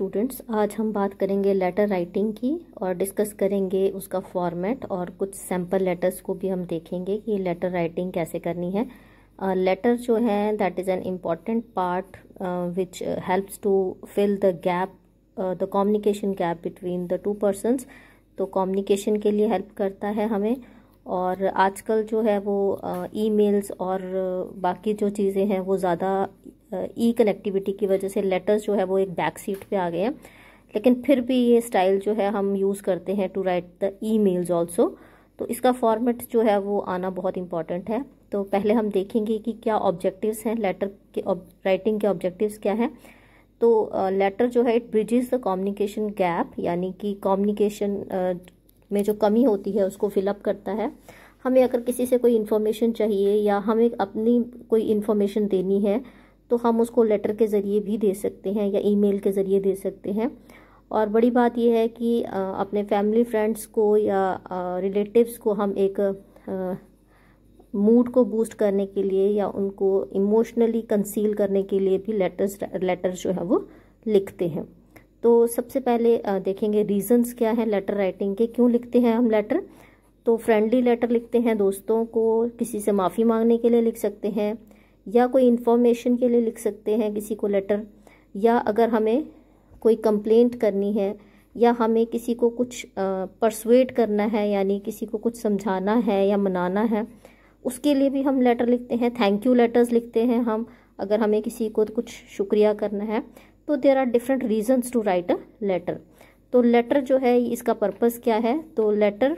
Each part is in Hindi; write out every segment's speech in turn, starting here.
स्टूडेंट्स आज हम बात करेंगे लेटर राइटिंग की और डिस्कस करेंगे उसका फॉर्मेट और कुछ सैम्पल लेटर्स को भी हम देखेंगे कि लेटर राइटिंग कैसे करनी है लेटर uh, जो है that is an important part which helps to fill the gap the communication gap between the two persons तो कम्युनिकेशन के लिए हेल्प करता है हमें और आजकल जो है वो ईमेल्स और बाकी जो चीज़ें हैं वो ज़्यादा ई कनेक्टिविटी की वजह से लेटर्स जो है वो एक बैक सीट पे आ गए हैं लेकिन फिर भी ये स्टाइल जो है हम यूज़ करते हैं to write the emails also तो इसका फॉर्मेट जो है वो आना बहुत इम्पॉर्टेंट है तो पहले हम देखेंगे कि क्या ऑब्जेक्टिव्स हैं लेटर के राइटिंग के ऑब्जेक्टिव्स क्या हैं तो लेटर uh, जो है it bridges the communication gap यानी कि कम्युनिकेशन में जो कमी होती है उसको फिलअप करता है हमें अगर किसी से कोई इन्फॉर्मेशन चाहिए या हमें अपनी कोई इन्फॉर्मेशन देनी है तो हम उसको लेटर के ज़रिए भी दे सकते हैं या ईमेल के ज़रिए दे सकते हैं और बड़ी बात यह है कि अपने फैमिली फ्रेंड्स को या रिलेटिव्स को हम एक मूड को बूस्ट करने के लिए या उनको इमोशनली कंसील करने के लिए भी लेटर्स लेटर्स जो है वो लिखते हैं तो सबसे पहले देखेंगे रीजंस क्या है लेटर राइटिंग के क्यों लिखते हैं हम लेटर तो फ्रेंडली लेटर लिखते हैं दोस्तों को किसी से माफ़ी मांगने के लिए लिख सकते हैं या कोई इन्फॉर्मेशन के लिए लिख सकते हैं किसी को लेटर या अगर हमें कोई कंप्लेंट करनी है या हमें किसी को कुछ परसुएट करना है यानी किसी को कुछ समझाना है या मनाना है उसके लिए भी हम लेटर लिखते हैं थैंक यू लेटर्स लिखते हैं हम अगर हमें किसी को कुछ शुक्रिया करना है तो there are different reasons to write a letter तो लेटर जो है इसका पर्पज़ क्या है तो लेटर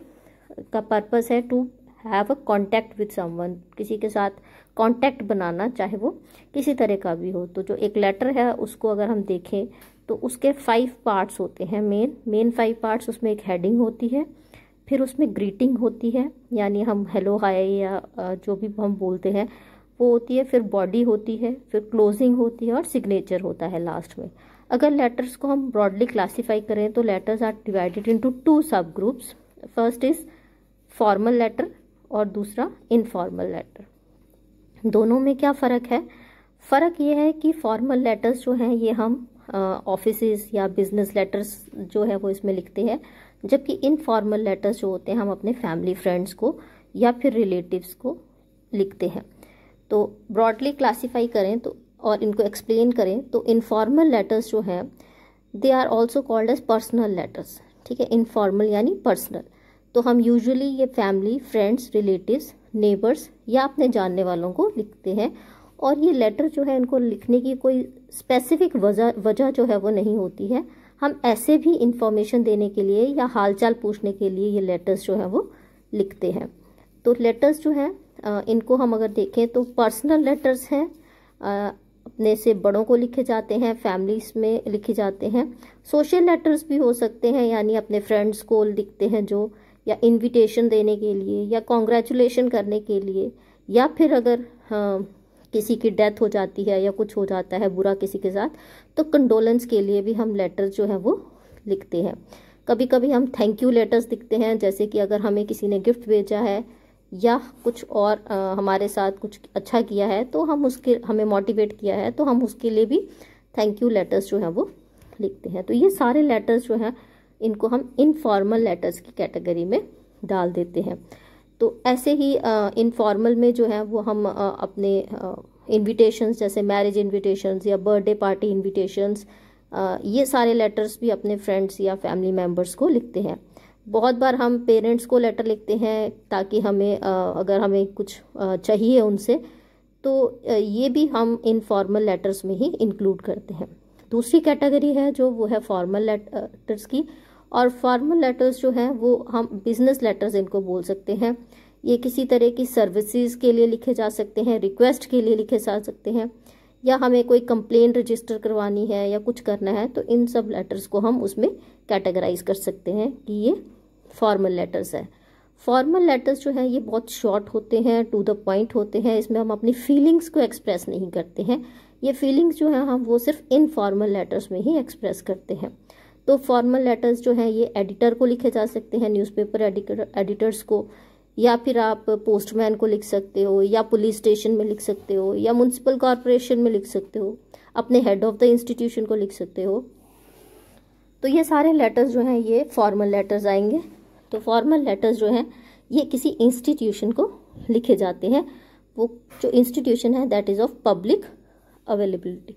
का पर्पज़ है to have a contact with someone किसी के साथ कॉन्टैक्ट बनाना चाहे वो किसी तरह का भी हो तो जो एक लेटर है उसको अगर हम देखें तो उसके फाइव पार्ट्स होते हैं मेन मेन फाइव पार्ट्स उसमें एक हेडिंग होती है फिर उसमें ग्रीटिंग होती है यानी हम हेलो हाय या जो भी हम बोलते हैं वो होती है फिर बॉडी होती है फिर क्लोजिंग होती है और सिग्नेचर होता है लास्ट में अगर लेटर्स को हम ब्रॉडली क्लासीफाई करें तो letters are divided into two subgroups first is formal letter और दूसरा इनफॉर्मल लेटर दोनों में क्या फ़र्क है फ़र्क ये है कि फॉर्मल लेटर्स जो हैं ये हम ऑफिस uh, या बिजनेस लेटर्स जो है वो इसमें लिखते हैं जबकि इनफॉर्मल लेटर्स जो होते हैं हम अपने फैमिली फ्रेंड्स को या फिर रिलेटिव्स को लिखते हैं तो ब्रॉडली क्लासीफाई करें तो और इनको एक्सप्लेन करें तो इनफॉर्मल लेटर्स जो हैं they are also called as personal letters ठीक है इनफॉर्मल यानी पर्सनल तो हम यूजुअली ये फैमिली फ्रेंड्स रिलेटिव्स नेबर्स या अपने जानने वालों को लिखते हैं और ये लेटर जो है इनको लिखने की कोई स्पेसिफिक वजह वजह जो है वो नहीं होती है हम ऐसे भी इंफॉर्मेशन देने के लिए या हालचाल पूछने के लिए ये लेटर्स जो है वो लिखते हैं तो लेटर्स जो हैं इनको हम अगर देखें तो पर्सनल लेटर्स हैं अपने से बड़ों को लिखे जाते हैं फैमिलीज में लिखे जाते हैं सोशल लेटर्स भी हो सकते हैं यानी अपने फ्रेंड्स को लिखते हैं जो या इनविटेशन देने के लिए या कॉन्ग्रेचुलेशन करने के लिए या फिर अगर हाँ, किसी की डेथ हो जाती है या कुछ हो जाता है बुरा किसी के साथ तो कंडोलेंस के लिए भी हम लेटर जो है वो लिखते हैं कभी कभी हम थैंक यू लेटर्स लिखते हैं जैसे कि अगर हमें किसी ने गिफ्ट भेजा है या कुछ और आ, हमारे साथ कुछ अच्छा किया है तो हम उसके हमें मोटिवेट किया है तो हम उसके लिए भी थैंक यू लेटर्स जो हैं वो लिखते हैं तो ये सारे लेटर्स जो हैं इनको हम इनफॉर्मल लेटर्स की कैटेगरी में डाल देते हैं तो ऐसे ही इनफॉर्मल में जो है वो हम आ, अपने इनविटेशंस जैसे मैरिज इन्विटेशन या बर्थडे पार्टी इनविटेशंस ये सारे लेटर्स भी अपने फ्रेंड्स या फैमिली मेम्बर्स को लिखते हैं बहुत बार हम पेरेंट्स को लेटर लिखते हैं ताकि हमें अगर हमें कुछ चाहिए उनसे तो ये भी हम इन फॉर्मल लेटर्स में ही इंक्लूड करते हैं दूसरी कैटेगरी है जो वो है फॉर्मल लेटर्स की और फॉर्मल लेटर्स जो हैं वो हम बिजनेस लेटर्स इनको बोल सकते हैं ये किसी तरह की सर्विसेज के लिए लिखे जा सकते हैं रिक्वेस्ट के लिए लिखे जा सकते हैं या हमें कोई कंप्लेन रजिस्टर करवानी है या कुछ करना है तो इन सब लेटर्स को हम उसमें कैटेगराइज कर सकते हैं कि ये फॉर्मल लेटर्स है फॉर्मल लेटर्स जो है ये बहुत शॉर्ट होते हैं टू द पॉइंट होते हैं इसमें हम अपनी फीलिंग्स को एक्सप्रेस नहीं करते हैं ये फीलिंग्स जो हैं हम वो सिर्फ इनफॉर्मल लेटर्स में ही एक्सप्रेस करते हैं तो फॉर्मल लेटर्स जो हैं ये एडिटर को लिखे जा सकते हैं न्यूज़पेपर एडिटर्स को या फिर आप पोस्टमैन को लिख सकते हो या पुलिस स्टेशन में लिख सकते हो या म्यूनसिपल कॉरपोरेशन में लिख सकते हो अपने हेड ऑफ द इंस्टीट्यूशन को लिख सकते हो तो ये सारे लेटर्स जो हैं ये फॉर्मल लेटर्स आएंगे तो फॉर्मल लेटर्स जो हैं ये किसी इंस्टीट्यूशन को लिखे जाते हैं वो जो इंस्टीट्यूशन है that is of public availability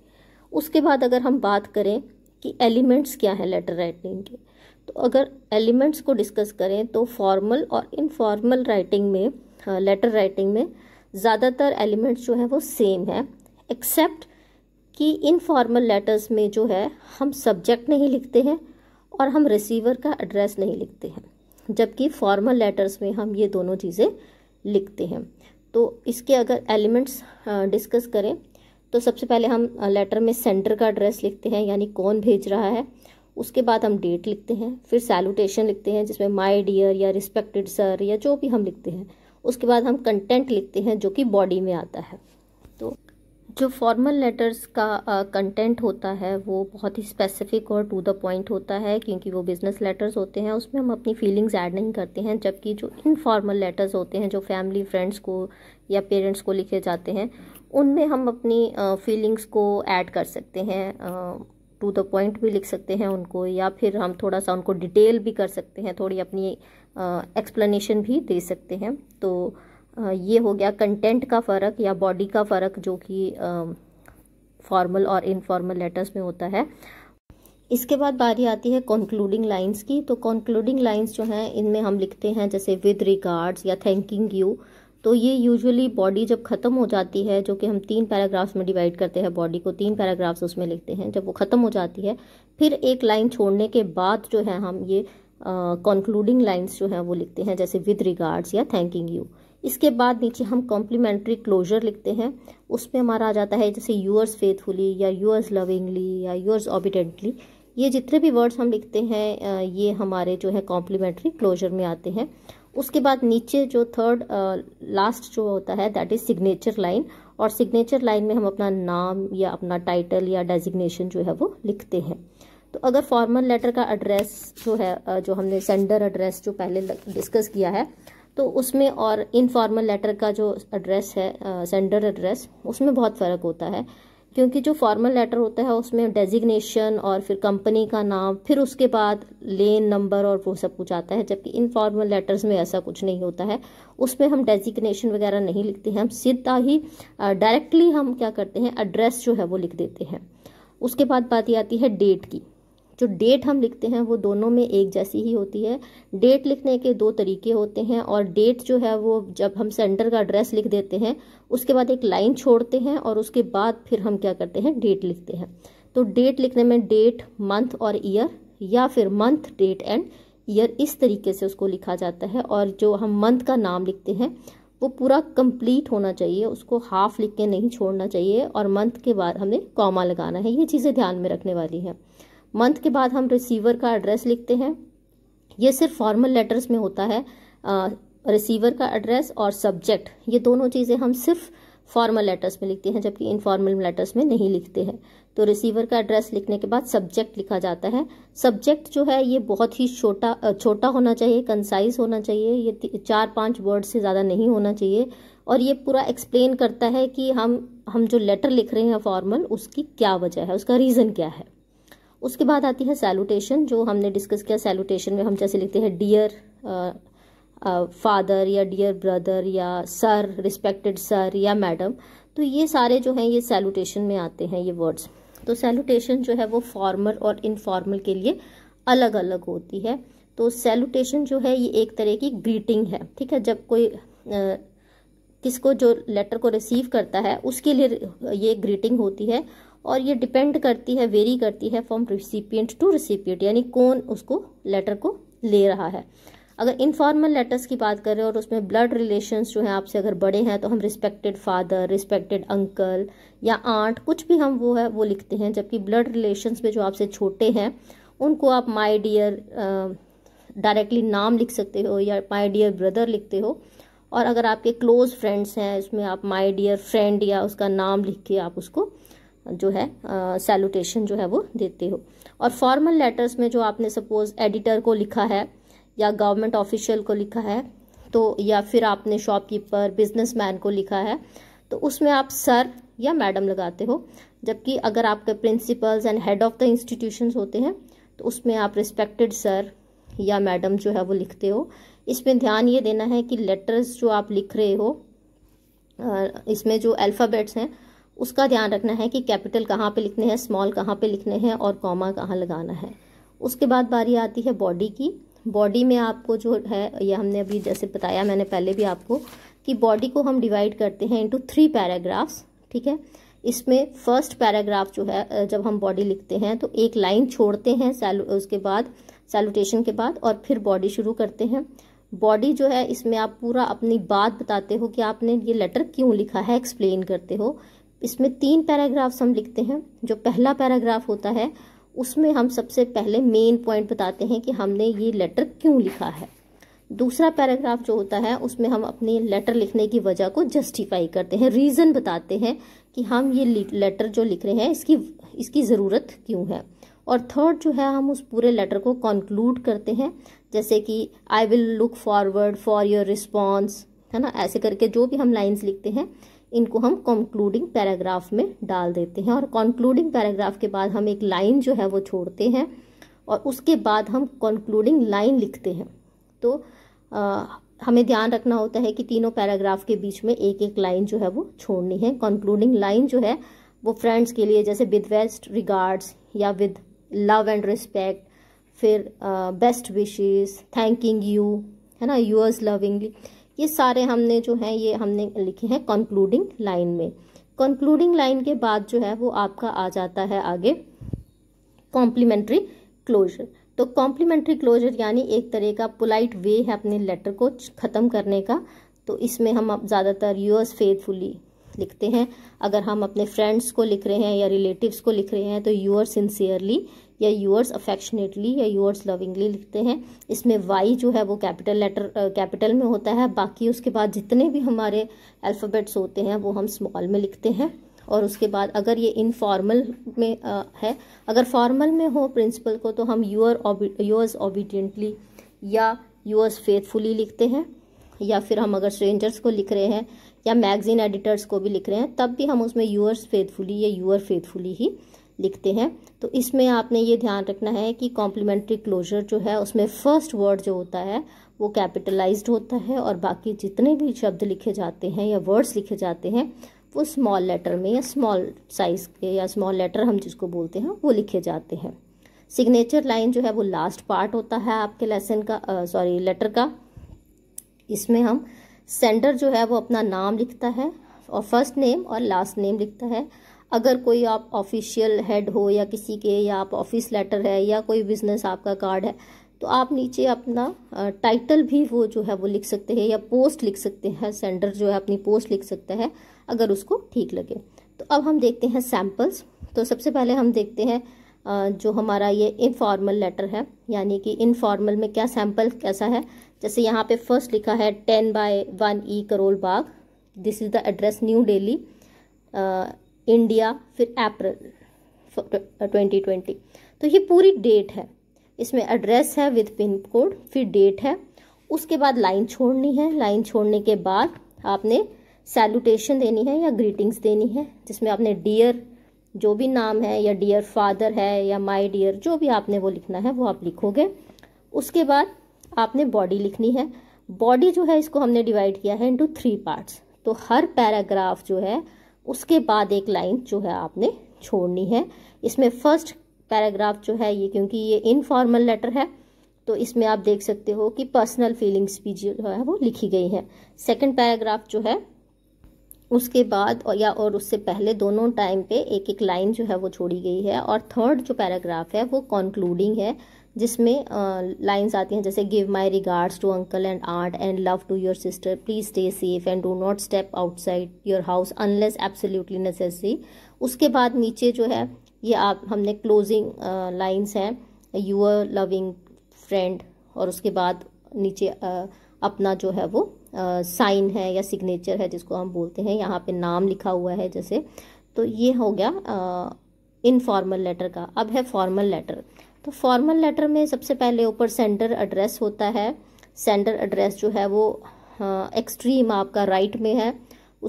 उसके बाद अगर हम बात करें कि एलिमेंट्स क्या हैं लेटर राइटिंग के तो अगर एलिमेंट्स को डिस्कस करें तो फॉर्मल और इनफॉर्मल राइटिंग में लेटर हाँ, राइटिंग में ज़्यादातर एलिमेंट्स जो हैं वो सेम है एक्सेप्ट कि इनफॉर्मल लेटर्स में जो है हम सब्जेक्ट नहीं लिखते हैं और हम रिसीवर का एड्रेस नहीं लिखते हैं जबकि फॉर्मल लेटर्स में हम ये दोनों चीज़ें लिखते हैं तो इसके अगर एलिमेंट्स डिस्कस करें तो सबसे पहले हम लेटर में सेंटर का एड्रेस लिखते हैं यानी कौन भेज रहा है उसके बाद हम डेट लिखते हैं फिर सैल्यूटेशन लिखते हैं जिसमें माई डियर या रिस्पेक्टेड सर या जो भी हम लिखते हैं उसके बाद हम कंटेंट लिखते हैं जो कि बॉडी में आता है जो फॉर्मल लेटर्स का कंटेंट uh, होता है वो बहुत ही स्पेसिफिक और टू द पॉइंट होता है क्योंकि वो बिज़नेस लेटर्स होते हैं उसमें हम अपनी फीलिंग्स ऐड नहीं करते हैं जबकि जो इनफॉर्मल लेटर्स होते हैं जो फैमिली फ्रेंड्स को या पेरेंट्स को लिखे जाते हैं उनमें हम अपनी फीलिंग्स uh, को ऐड कर सकते हैं टू द पॉइंट भी लिख सकते हैं उनको या फिर हम थोड़ा सा उनको डिटेल भी कर सकते हैं थोड़ी अपनी एक्सप्लेनेशन भी दे सकते हैं तो ये हो गया कंटेंट का फ़र्क या बॉडी का फ़र्क जो कि फॉर्मल और इनफॉर्मल लेटर्स में होता है इसके बाद बारी आती है कंक्लूडिंग लाइंस की तो कंक्लूडिंग लाइंस जो हैं इनमें हम लिखते हैं जैसे विद रिगार्ड्स या थैंकिंग यू तो ये यूजुअली बॉडी जब ख़त्म हो जाती है जो कि हम तीन पैराग्राफ्स में डिवाइड करते हैं बॉडी को तीन पैराग्राफ्स उसमें लिखते हैं जब वो ख़त्म हो जाती है फिर एक लाइन छोड़ने के बाद जो है हम ये कंक्लूडिंग लाइन्स जो हैं वो लिखते हैं जैसे विद रिगार्ड्स या थैंकिंग यू इसके बाद नीचे हम कॉम्प्लीमेंट्री क्लोजर लिखते हैं उसमें हमारा आ जाता है जैसे यूअर्स फेथफुली या यूअर्स लविंगली या यूअर्स ऑबिडेंटली ये जितने भी वर्ड्स हम लिखते हैं ये हमारे जो है कॉम्प्लीमेंट्री क्लोजर में आते हैं उसके बाद नीचे जो थर्ड लास्ट जो होता है दैट इज़ सिग्नेचर लाइन और सिग्नेचर लाइन में हम अपना नाम या अपना टाइटल या डेजिग्नेशन जो है वो लिखते हैं तो अगर फॉर्मल लेटर का एड्रेस जो है जो हमने सेंडर एड्रेस जो पहले डिस्कस किया है तो उसमें और इनफॉर्मल लेटर का जो एड्रेस है सेंडर एड्रेस उसमें बहुत फ़र्क होता है क्योंकि जो फॉर्मल लेटर होता है उसमें डेजिग्नेशन और फिर कंपनी का नाम फिर उसके बाद लेन नंबर और वो सब कुछ आता है जबकि इनफॉर्मल लेटर्स में ऐसा कुछ नहीं होता है उसमें हम डेजिग्नेशन वगैरह नहीं लिखते हैं हम सीधा ही डायरेक्टली हम क्या करते हैं एड्रेस जो है वो लिख देते हैं उसके बाद बात आती है डेट की जो डेट हम लिखते हैं वो दोनों में एक जैसी ही होती है डेट लिखने के दो तरीके होते हैं और डेट जो है वो जब हम सेंटर का एड्रेस लिख देते हैं उसके बाद एक लाइन छोड़ते हैं और उसके बाद फिर हम क्या करते हैं डेट लिखते हैं तो डेट लिखने में डेट मंथ और ईयर या फिर मंथ डेट एंड ईयर इस तरीके से उसको लिखा जाता है और जो हम मंथ का नाम लिखते हैं वो पूरा कंप्लीट होना चाहिए उसको हाफ लिख के नहीं छोड़ना चाहिए और मंथ के बाद हमें कॉमा लगाना है ये चीज़ें ध्यान में रखने वाली हैं मंथ के बाद हम रिसीवर का एड्रेस लिखते हैं ये सिर्फ फॉर्मल लेटर्स में होता है रिसीवर का एड्रेस और सब्जेक्ट ये दोनों चीज़ें हम सिर्फ फॉर्मल लेटर्स में लिखते हैं जबकि इनफॉर्मल लेटर्स में नहीं लिखते हैं तो रिसीवर का एड्रेस लिखने के बाद सब्जेक्ट लिखा जाता है सब्जेक्ट जो है ये बहुत ही छोटा छोटा होना चाहिए कंसाइज होना चाहिए ये चार पांच वर्ड से ज़्यादा नहीं होना चाहिए और ये पूरा एक्सप्लेन करता है कि हम हम जो लेटर लिख रहे हैं फॉर्मल उसकी क्या वजह है उसका रीज़न क्या है उसके बाद आती है सैल्यूटेशन जो हमने डिस्कस किया सैलुटेशन में हम जैसे लिखते हैं डियर फादर या डियर ब्रदर या सर रिस्पेक्टेड सर या मैडम तो ये सारे जो हैं ये सैल्यूटेशन में आते हैं ये वर्ड्स तो सैल्यूटेशन जो है वो फॉर्मल और इनफॉर्मल के लिए अलग अलग होती है तो सैल्यूटेशन जो है ये एक तरह की ग्रीटिंग है ठीक है जब कोई आ, किसको जो लेटर को रिसीव करता है उसके लिए ये ग्रीटिंग होती है और ये डिपेंड करती है वेरी करती है फ्रॉम रिसिपियंट टू रिसिपियंट यानी कौन उसको लेटर को ले रहा है अगर इनफॉर्मल लेटर्स की बात करें और उसमें ब्लड रिलेशंस जो हैं आपसे अगर बड़े हैं तो हम रिस्पेक्टेड फादर रिस्पेक्टेड अंकल या आंट कुछ भी हम वो है वो लिखते हैं जबकि ब्लड रिलेशंस में जो आपसे छोटे हैं उनको आप माय डियर डायरेक्टली नाम लिख सकते हो या माय डियर ब्रदर लिखते हो और अगर आपके क्लोज फ्रेंड्स हैं इसमें आप माय डियर फ्रेंड या उसका नाम लिख के आप उसको जो है सैलुटेशन जो है वो देते हो और फॉर्मल लेटर्स में जो आपने सपोज एडिटर को लिखा है या गवर्नमेंट ऑफिशियल को लिखा है तो या फिर आपने शॉपकीपर बिजनेसमैन को लिखा है तो उसमें आप सर या मैडम लगाते हो जबकि अगर आपके principals and head of the institution होते हैं तो उसमें आप रिस्पेक्टेड सर या मैडम जो है वो लिखते हो इसमें ध्यान ये देना है कि लेटर्स जो आप लिख रहे हो इसमें जो अल्फ़ाबेट्स हैं उसका ध्यान रखना है कि कैपिटल कहाँ पे लिखने हैं स्मॉल कहाँ पे लिखने हैं और कॉमा कहाँ लगाना है उसके बाद बारी आती है बॉडी की बॉडी में आपको जो है यह हमने अभी जैसे बताया मैंने पहले भी आपको कि बॉडी को हम डिवाइड करते हैं इंटू थ्री पैराग्राफ्स ठीक है इसमें फर्स्ट पैराग्राफ जो है जब हम बॉडी लिखते हैं तो एक लाइन छोड़ते हैं उसके बाद सैलुटेशन के बाद और फिर बॉडी शुरू करते हैं बॉडी जो है इसमें आप पूरा अपनी बात बताते हो कि आपने ये लेटर क्यों लिखा है एक्सप्लेन करते हो इसमें तीन पैराग्राफ्स हम लिखते हैं जो पहला पैराग्राफ होता है उसमें हम सबसे पहले मेन पॉइंट बताते हैं कि हमने ये लेटर क्यों लिखा है दूसरा पैराग्राफ जो होता है उसमें हम अपने लेटर लिखने की वजह को जस्टिफाई करते हैं रीज़न बताते हैं कि हम ये लेटर जो लिख रहे हैं इसकी इसकी ज़रूरत क्यों है और थर्ड जो है हम उस पूरे लेटर को कंक्लूड करते हैं जैसे कि I will look forward for your response है ना ऐसे करके जो भी हम लाइन्स लिखते हैं इनको हम कंक्लूडिंग पैराग्राफ में डाल देते हैं और कंक्लूडिंग पैराग्राफ के बाद हम एक लाइन जो है वो छोड़ते हैं और उसके बाद हम कंक्लूडिंग लाइन लिखते हैं तो आ, हमें ध्यान रखना होता है कि तीनों पैराग्राफ के बीच में एक एक लाइन जो है वो छोड़नी है कंक्लूडिंग लाइन जो है वो फ्रेंड्स के लिए जैसे विद बेस्ट रिगार्ड्स या विद लव एंड रिस्पेक्ट फिर बेस्ट विशेज थैंकिंग यू है ना यूअर्स लविंगली ये सारे हमने जो हैं ये हमने लिखे हैं कंक्लूडिंग लाइन में कंक्लूडिंग लाइन के बाद जो है वो आपका आ जाता है आगे कॉम्प्लीमेंट्री क्लोजर तो कॉम्प्लीमेंट्री क्लोजर यानी एक तरह का पोलाइट वे है अपने लेटर को ख़त्म करने का तो इसमें हम ज़्यादातर यूअर्स फेथफुली लिखते हैं अगर हम अपने फ्रेंड्स को लिख रहे हैं या रिलेटिव्स को लिख रहे हैं तो यूअर्स सिंसियरली या यूअर्स अफेक्शनेटली या यूअर्स लविंगली लिखते हैं इसमें वाई जो है वो कैपिटल लेटर कैपिटल में होता है बाकी उसके बाद जितने भी हमारे अल्फ़ाबेट्स होते हैं वो हम स्मॉल में लिखते हैं और उसके बाद अगर ये इनफॉर्मल में आ, है अगर फॉर्मल में हो प्रिंसिपल को तो हम यूअर यूअर्स ओबीडियंटली या यूअर्स फेथफुली लिखते हैं या फिर हम अगर स्ट्रेंजर्स को लिख रहे हैं या मैगजीन एडिटर्स को भी लिख रहे हैं तब भी हम उसमें यूअर्स फेथफुली या यूअर फेथफुली ही लिखते हैं तो इसमें आपने ये ध्यान रखना है कि कॉम्प्लीमेंट्री क्लोजर जो है उसमें फर्स्ट वर्ड जो होता है वो कैपिटलाइज्ड होता है और बाकी जितने भी शब्द लिखे जाते हैं या वर्ड्स लिखे जाते हैं वो स्मॉल लेटर में या स्मॉल साइज़ के या स्मॉल लेटर हम जिसको बोलते हैं वो लिखे जाते हैं सिग्नेचर लाइन जो है वो लास्ट पार्ट होता है आपके लेसन का सॉरी लेटर का इसमें हम सेंडर जो है वो अपना नाम लिखता है और फर्स्ट नेम और लास्ट नेम लिखता है अगर कोई आप ऑफिशियल हेड हो या किसी के या आप ऑफिस लेटर है या कोई बिजनेस आपका कार्ड है तो आप नीचे अपना टाइटल भी वो जो है वो लिख सकते हैं या पोस्ट लिख सकते हैं सेंडर जो है अपनी पोस्ट लिख सकता है अगर उसको ठीक लगे तो अब हम देखते हैं सैम्पल्स तो सबसे पहले हम देखते हैं जो हमारा ये इनफॉर्मल लेटर है यानी कि इनफॉर्मल में क्या सैम्पल कैसा है जैसे यहाँ पे फर्स्ट लिखा है ten by one E Karol Bagh this is the address New Delhi India फिर अप्रैल ट्वेंटी ट्वेंटी तो ये पूरी डेट है इसमें एड्रेस है विद पिन कोड फिर डेट है उसके बाद लाइन छोड़नी है लाइन छोड़ने के बाद आपने सैल्यूटेशन देनी है या ग्रीटिंग्स देनी है जिसमें आपने डियर जो भी नाम है या डियर फादर है या माई डियर जो भी आपने वो लिखना है वो आप लिखोगे उसके बाद आपने बॉडी लिखनी है बॉडी जो है इसको हमने डिवाइड किया है इंटू थ्री पार्ट्स तो हर पैराग्राफ जो है उसके बाद एक लाइन जो है आपने छोड़नी है इसमें फर्स्ट पैराग्राफ जो है ये क्योंकि ये इनफॉर्मल लेटर है तो इसमें आप देख सकते हो कि पर्सनल फीलिंग्स भी जो है वो लिखी गई हैं सेकंड पैराग्राफ जो है उसके बाद और या और उससे पहले दोनों टाइम पे एक एक लाइन जो है वो छोड़ी गई है और थर्ड जो पैराग्राफ है वो कंक्लूडिंग है जिसमें लाइंस आती हैं जैसे give my regards to uncle and aunt and love to your sister please stay safe and do not step outside your house unless absolutely necessary उसके बाद नीचे जो है ये आप हमने क्लोजिंग लाइंस हैं यूअर लविंग फ्रेंड और उसके बाद नीचे uh, अपना जो है वो साइन uh, है या सिग्नेचर है जिसको हम बोलते हैं यहाँ पे नाम लिखा हुआ है जैसे तो ये हो गया इनफॉर्मल लेटर का अब है फॉर्मल लेटर तो फॉर्मल लेटर में सबसे पहले ऊपर सेंडर एड्रेस होता है सेंडर एड्रेस जो है वो एक्सट्रीम आपका राइट में है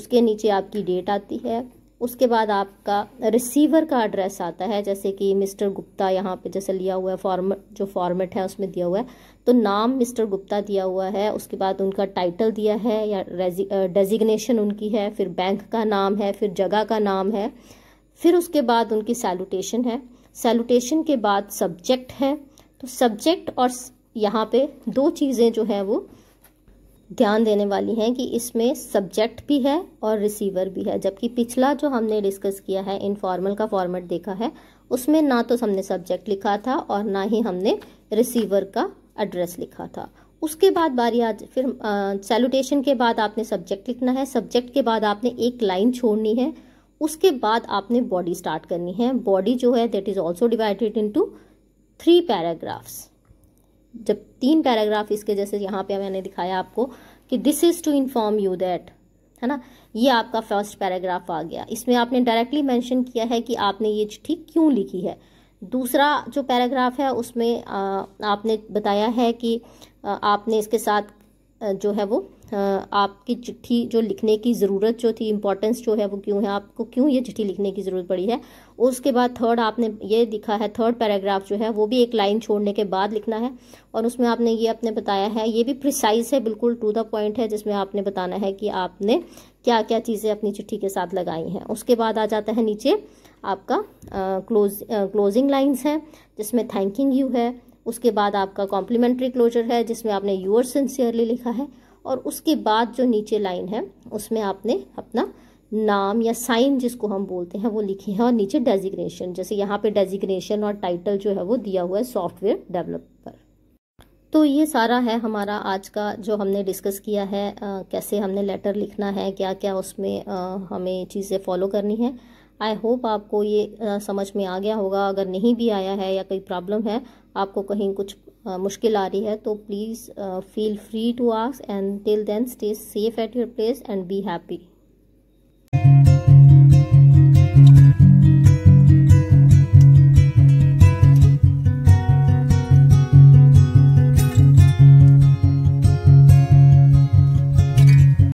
उसके नीचे आपकी डेट आती है उसके बाद आपका रिसीवर का एड्रेस आता है जैसे कि मिस्टर गुप्ता यहाँ पे जैसे लिया हुआ है फॉर्म जो फॉर्मेट है उसमें दिया हुआ है तो नाम मिस्टर गुप्ता दिया हुआ है उसके बाद उनका टाइटल दिया है या डेजिग्नेशन उनकी है फिर बैंक का नाम है फिर जगह का नाम है फिर उसके बाद उनकी सैल्यूटेशन है सैल्यूटेशन के बाद सब्जेक्ट है तो सब्जेक्ट और यहाँ पे दो चीज़ें जो हैं वो ध्यान देने वाली हैं कि इसमें सब्जेक्ट भी है और रिसीवर भी है जबकि पिछला जो हमने डिस्कस किया है इनफॉर्मल का फॉर्मेट देखा है उसमें ना तो हमने सब्जेक्ट लिखा था और ना ही हमने रिसीवर का एड्रेस लिखा था उसके बाद बारी आज फिर सैल्यूटेशन के बाद आपने सब्जेक्ट लिखना है सब्जेक्ट के बाद आपने एक लाइन छोड़नी है उसके बाद आपने बॉडी स्टार्ट करनी है बॉडी जो है that is also divided to three paragraphs जब तीन पैराग्राफ इसके जैसे यहाँ पे मैंने दिखाया आपको कि this is to inform you that है ना ये आपका फर्स्ट पैराग्राफ आ गया इसमें आपने डायरेक्टली मेंशन किया है कि आपने ये चिट्ठी क्यों लिखी है दूसरा जो पैराग्राफ है उसमें आपने बताया है कि आपने इसके साथ जो है वो आपकी चिट्ठी जो लिखने की ज़रूरत जो थी इम्पोर्टेंस जो है वो क्यों है आपको क्यों ये चिट्ठी लिखने की ज़रूरत पड़ी है उसके बाद थर्ड आपने ये लिखा है थर्ड पैराग्राफ जो है वो भी एक लाइन छोड़ने के बाद लिखना है और उसमें आपने ये अपने बताया है ये भी प्रिसाइज है बिल्कुल टू द पॉइंट है जिसमें आपने बताना है कि आपने क्या क्या चीज़ें अपनी चिट्ठी के साथ लगाई हैं उसके बाद आ जाता है नीचे आपका क्लोज क्लोजिंग लाइन्स हैं जिसमें थैंकिंग यू है उसके बाद आपका कॉम्प्लीमेंट्री क्लोजर है जिसमें आपने यूअर सिंसियरली लिखा है और उसके बाद जो नीचे लाइन है उसमें आपने अपना नाम या साइन जिसको हम बोलते हैं वो लिखे हैं और नीचे डेजिग्नेशन जैसे यहाँ पे डेजिग्नेशन और टाइटल जो है वो दिया हुआ है सॉफ्टवेयर डेवलपर तो ये सारा है हमारा आज का जो हमने डिस्कस किया है आ, कैसे हमने लेटर लिखना है क्या क्या उसमें आ, हमें चीज़ें फॉलो करनी है आई होप आपको ये आ, समझ में आ गया होगा अगर नहीं भी आया है या कोई प्रॉब्लम है आपको कहीं कुछ मुश्किल आ रही है तो please feel free to ask and till then stay safe at your place and be happy